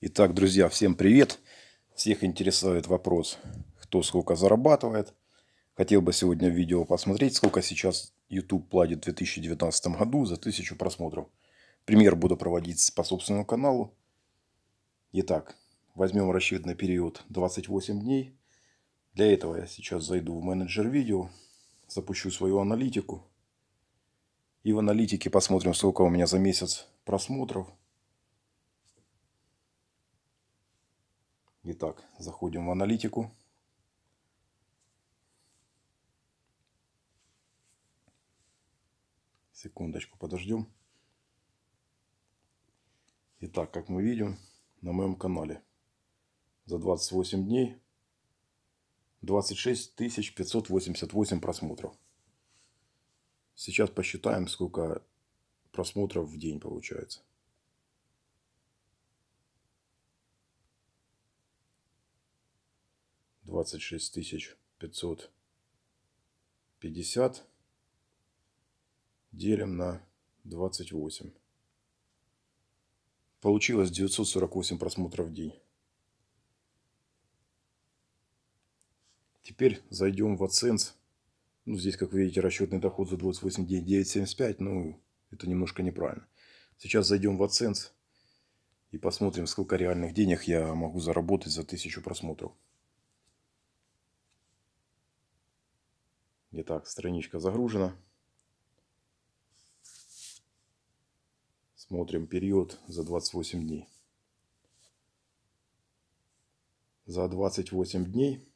Итак, друзья, всем привет! Всех интересует вопрос, кто сколько зарабатывает. Хотел бы сегодня в видео посмотреть, сколько сейчас YouTube платит в 2019 году за 1000 просмотров. Пример буду проводить по собственному каналу. Итак, возьмем расчетный период 28 дней. Для этого я сейчас зайду в менеджер видео, запущу свою аналитику. И в аналитике посмотрим, сколько у меня за месяц просмотров – Итак, заходим в аналитику. Секундочку подождем. Итак, как мы видим на моем канале за 28 дней 26 588 просмотров. Сейчас посчитаем, сколько просмотров в день получается. 26 тысяч 550 делим на 28. Получилось 948 просмотров в день. Теперь зайдем в AdSense. Ну, здесь, как видите, расчетный доход за 28 дней 975. Ну, это немножко неправильно. Сейчас зайдем в AdSense и посмотрим, сколько реальных денег я могу заработать за 1000 просмотров. не так страничка загружена. Смотрим период за 28 дней. За 28 дней,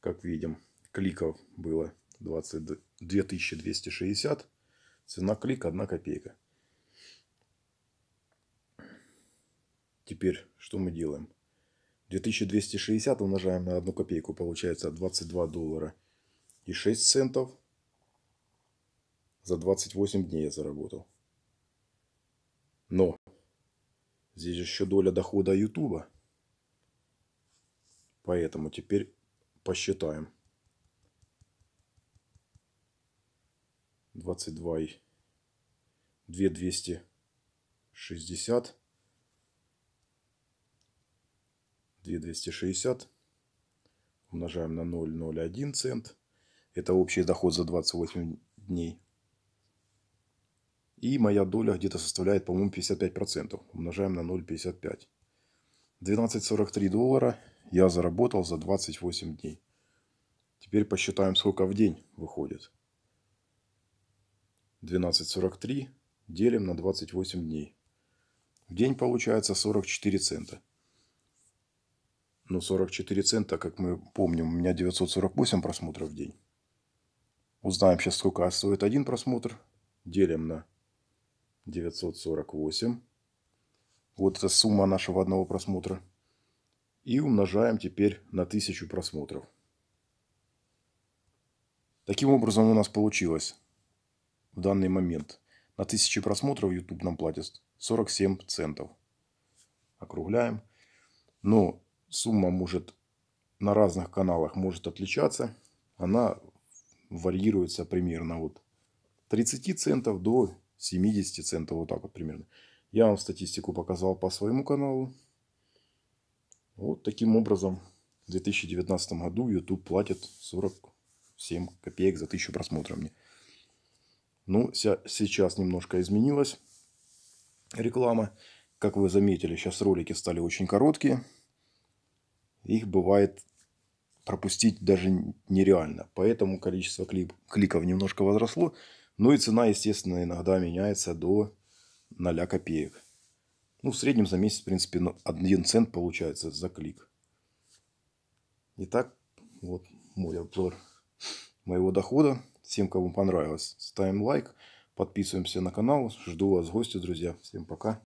как видим, кликов было 22 260. Цена клика 1 копейка. Теперь что мы делаем? 2260 умножаем на 1 копейку, получается 22 доллара и 6 центов. За 28 дней я заработал. Но здесь еще доля дохода Ютуба. Поэтому теперь посчитаем. 22 и 2260 2260 умножаем на 0,01 цент это общий доход за 28 дней. И моя доля где-то составляет, по-моему, 55%. Умножаем на 0,55. 12,43 доллара я заработал за 28 дней. Теперь посчитаем, сколько в день выходит. 12,43 делим на 28 дней. В день получается 44 цента. Ну, 44 цента, как мы помним, у меня 948 просмотров в день. Узнаем сейчас, сколько стоит один просмотр. Делим на 948. Вот это сумма нашего одного просмотра. И умножаем теперь на 1000 просмотров. Таким образом у нас получилось в данный момент на 1000 просмотров YouTube нам платит 47 центов. Округляем. Но сумма может на разных каналах может отличаться. Она варьируется примерно от 30 центов до 70 центов, вот так вот примерно. Я вам статистику показал по своему каналу. Вот таким образом в 2019 году YouTube платит 47 копеек за 1000 просмотров мне. Ну, сейчас немножко изменилась реклама. Как вы заметили, сейчас ролики стали очень короткие. Их бывает пропустить даже нереально. Поэтому количество клип, кликов немножко возросло. Ну и цена, естественно, иногда меняется до 0 копеек. Ну, в среднем за месяц, в принципе, 1 ну, цент получается за клик. Итак, вот мой обзор моего дохода. Всем, кому понравилось, ставим лайк, подписываемся на канал. Жду вас в гости, друзья. Всем пока.